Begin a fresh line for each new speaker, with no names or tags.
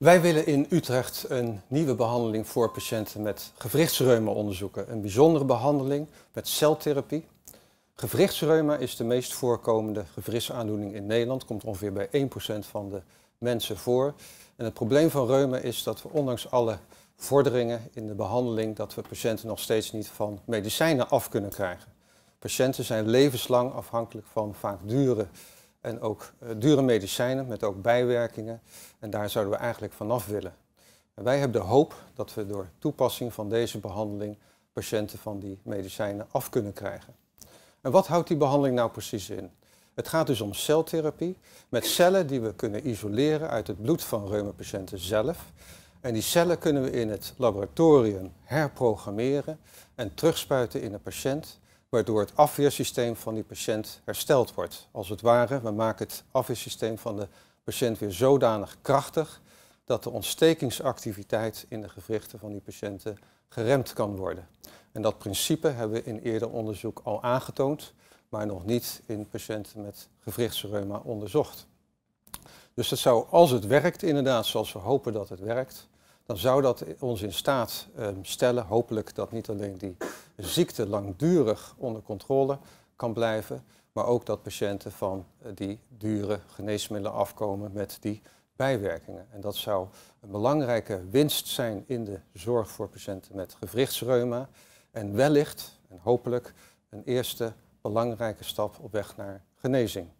Wij willen in Utrecht een nieuwe
behandeling voor patiënten met gewrichtsreuma onderzoeken. Een bijzondere behandeling met celtherapie. Gewrichtsreuma is de meest voorkomende gewrichtsaandoening in Nederland. Komt ongeveer bij 1% van de mensen voor. En het probleem van reuma is dat we ondanks alle vorderingen in de behandeling... dat we patiënten nog steeds niet van medicijnen af kunnen krijgen. Patiënten zijn levenslang afhankelijk van vaak dure en ook eh, dure medicijnen met ook bijwerkingen. En daar zouden we eigenlijk vanaf willen. wij hebben de hoop dat we door toepassing van deze behandeling patiënten van die medicijnen af kunnen krijgen. En wat houdt die behandeling nou precies in? Het gaat dus om celtherapie met cellen die we kunnen isoleren uit het bloed van reumapatiënten zelf. En die cellen kunnen we in het laboratorium herprogrammeren en terugspuiten in de patiënt waardoor het afweersysteem van die patiënt hersteld wordt. Als het ware, we maken het afweersysteem van de patiënt weer zodanig krachtig dat de ontstekingsactiviteit in de gewrichten van die patiënten geremd kan worden. En dat principe hebben we in eerder onderzoek al aangetoond, maar nog niet in patiënten met gewrichtsreuma onderzocht. Dus dat zou, als het werkt inderdaad, zoals we hopen dat het werkt, dan zou dat ons in staat ehm, stellen, hopelijk dat niet alleen die ziekte langdurig onder controle kan blijven, maar ook dat patiënten van eh, die dure geneesmiddelen afkomen met die bijwerkingen. En dat zou een belangrijke winst zijn in de zorg voor patiënten met gewrichtsreuma en wellicht en hopelijk een
eerste belangrijke stap op weg naar genezing.